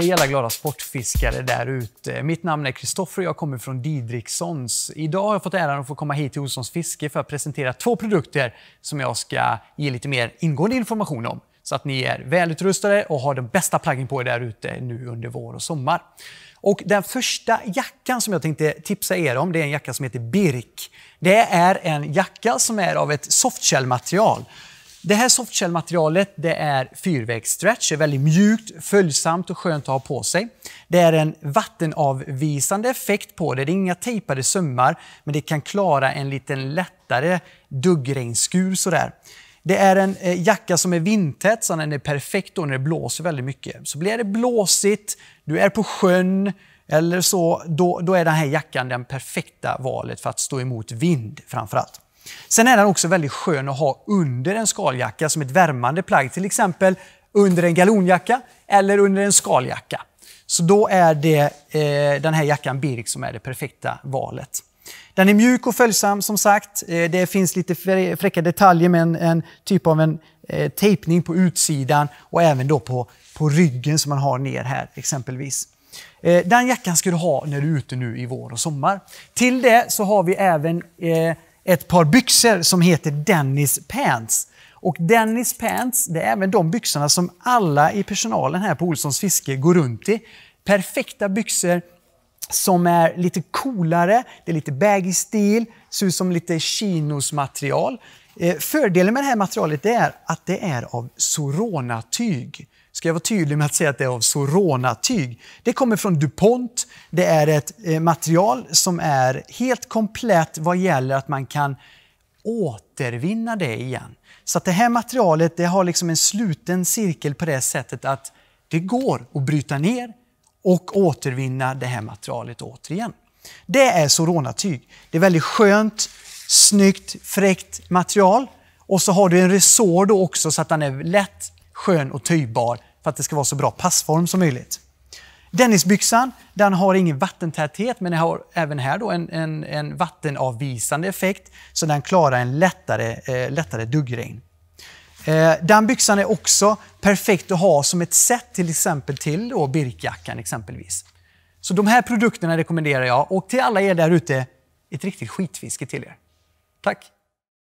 Hej alla glada sportfiskare där ute. Mitt namn är Kristoffer och jag kommer från Didriksons. Idag har jag fått äran att få komma hit till Olssons Fiske för att presentera två produkter som jag ska ge lite mer ingående information om så att ni är välutrustade och har den bästa plaggen på er där ute nu under vår och sommar. Och den första jackan som jag tänkte tipsa er om, det är en jacka som heter Birk. Det är en jacka som är av ett softshell-material det här softshell-materialet är fyrvägsstretch, det är väldigt mjukt, följsamt och skönt att ha på sig. Det är en vattenavvisande effekt på det. Det är inga tejpade sömmar, men det kan klara en liten lättare duggregnskur sådär. Det är en eh, jacka som är vindtät, så den är perfekt när det blåser väldigt mycket. Så blir det blåsigt, du är på sjön eller så, då, då är den här jackan det perfekta valet för att stå emot vind framförallt. allt. Sen är den också väldigt skön att ha under en skaljacka som ett värmande plagg, till exempel under en galonjacka eller under en skaljacka. Så då är det eh, den här jackan Birk som är det perfekta valet. Den är mjuk och följsam som sagt. Eh, det finns lite fräcka detaljer med en, en typ av en eh, tejpning på utsidan och även då på, på ryggen som man har ner här exempelvis. Eh, den jackan ska du ha när du är ute nu i vår och sommar. Till det så har vi även eh, ett par byxor som heter Dennis Pants. Och Dennis Pants, det är även de byxorna som alla i personalen här på Olssons Fiske går runt i. Perfekta byxor som är lite coolare, det är lite baggy stil, ser ut som lite chinos material. Eh, fördelen med det här materialet är att det är av Sorona-tyg. Ska jag vara tydlig med att säga att det är av Sorona-tyg? Det kommer från DuPont. Det är ett eh, material som är helt komplett vad gäller att man kan återvinna det igen. Så att det här materialet det har liksom en sluten cirkel på det sättet att det går att bryta ner och återvinna det här materialet återigen. Det är Sorona-tyg. Det är väldigt skönt snyggt, fräckt material. Och så har du en resår då också så att den är lätt, skön och töjbar för att det ska vara så bra passform som möjligt. Dennisbyxan den har ingen vattentäthet men den har även här då en, en, en vattenavvisande effekt så den klarar en lättare, eh, lättare duggregn. Eh, den byxan är också perfekt att ha som ett set till exempel till då birkjackan exempelvis. Så de här produkterna rekommenderar jag och till alla er där ute, ett riktigt skitfiske till er. Tack!